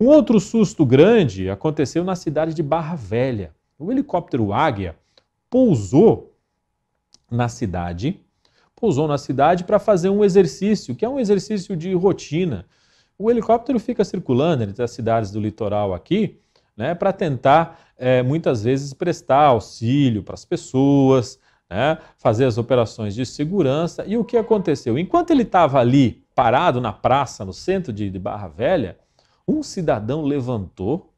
Um outro susto grande aconteceu na cidade de Barra Velha. O helicóptero Águia pousou na cidade, pousou na cidade para fazer um exercício, que é um exercício de rotina. O helicóptero fica circulando entre as cidades do litoral aqui, né, para tentar é, muitas vezes prestar auxílio para as pessoas, né, fazer as operações de segurança. E o que aconteceu? Enquanto ele estava ali parado na praça, no centro de, de Barra Velha, um cidadão levantou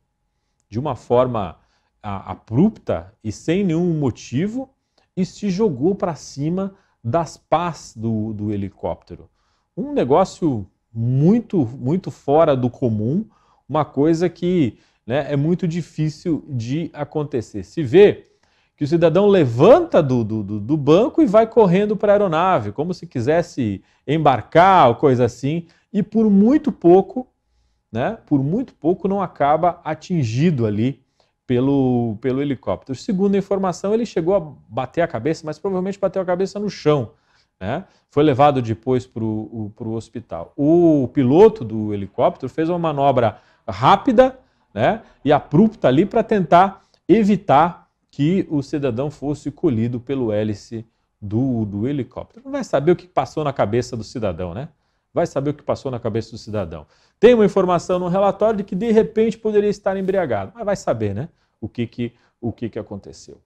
de uma forma abrupta e sem nenhum motivo e se jogou para cima das pás do, do helicóptero. Um negócio muito, muito fora do comum, uma coisa que né, é muito difícil de acontecer. Se vê que o cidadão levanta do, do, do banco e vai correndo para a aeronave, como se quisesse embarcar ou coisa assim, e por muito pouco né, por muito pouco não acaba atingido ali pelo, pelo helicóptero. Segundo a informação, ele chegou a bater a cabeça, mas provavelmente bateu a cabeça no chão. Né? Foi levado depois para o hospital. O piloto do helicóptero fez uma manobra rápida né, e abrupta ali para tentar evitar que o cidadão fosse colhido pelo hélice do, do helicóptero. Não vai saber o que passou na cabeça do cidadão, né? Vai saber o que passou na cabeça do cidadão. Tem uma informação no relatório de que de repente poderia estar embriagado, mas vai saber, né? O que que, o que, que aconteceu.